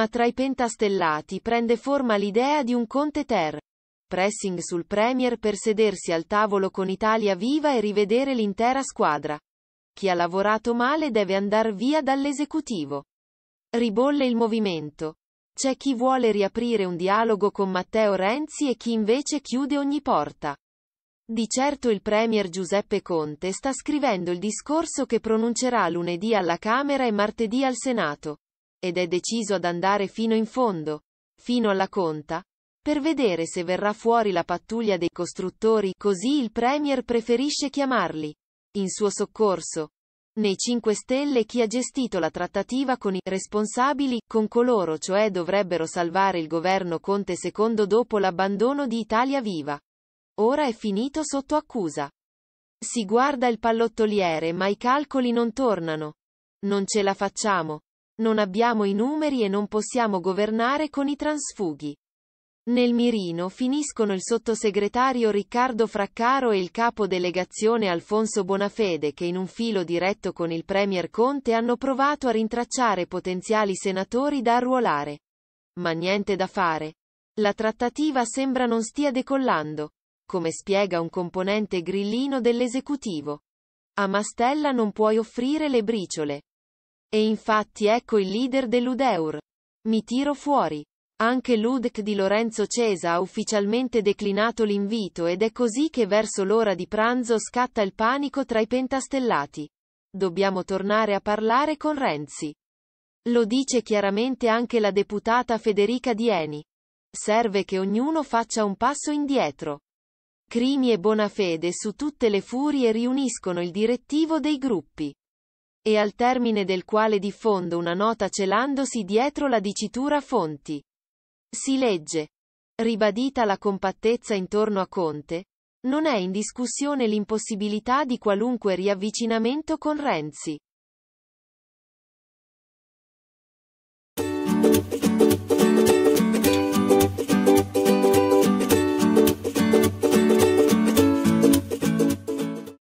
ma tra i pentastellati prende forma l'idea di un Conte Ter. Pressing sul Premier per sedersi al tavolo con Italia Viva e rivedere l'intera squadra. Chi ha lavorato male deve andar via dall'esecutivo. Ribolle il movimento. C'è chi vuole riaprire un dialogo con Matteo Renzi e chi invece chiude ogni porta. Di certo il Premier Giuseppe Conte sta scrivendo il discorso che pronuncerà lunedì alla Camera e martedì al Senato ed è deciso ad andare fino in fondo, fino alla conta, per vedere se verrà fuori la pattuglia dei costruttori, così il Premier preferisce chiamarli in suo soccorso. Nei 5 Stelle chi ha gestito la trattativa con i responsabili, con coloro cioè dovrebbero salvare il governo Conte II dopo l'abbandono di Italia Viva. Ora è finito sotto accusa. Si guarda il pallottoliere ma i calcoli non tornano. Non ce la facciamo non abbiamo i numeri e non possiamo governare con i transfughi. Nel mirino finiscono il sottosegretario Riccardo Fraccaro e il capo delegazione Alfonso Bonafede che in un filo diretto con il Premier Conte hanno provato a rintracciare potenziali senatori da arruolare. Ma niente da fare. La trattativa sembra non stia decollando, come spiega un componente grillino dell'esecutivo. A Mastella non puoi offrire le briciole. E infatti ecco il leader dell'Udeur. Mi tiro fuori. Anche l'UDC di Lorenzo Cesa ha ufficialmente declinato l'invito ed è così che verso l'ora di pranzo scatta il panico tra i pentastellati. Dobbiamo tornare a parlare con Renzi. Lo dice chiaramente anche la deputata Federica Dieni. Serve che ognuno faccia un passo indietro. Crimi e Bonafede su tutte le furie riuniscono il direttivo dei gruppi e al termine del quale diffondo una nota celandosi dietro la dicitura fonti. Si legge. Ribadita la compattezza intorno a Conte, non è in discussione l'impossibilità di qualunque riavvicinamento con Renzi.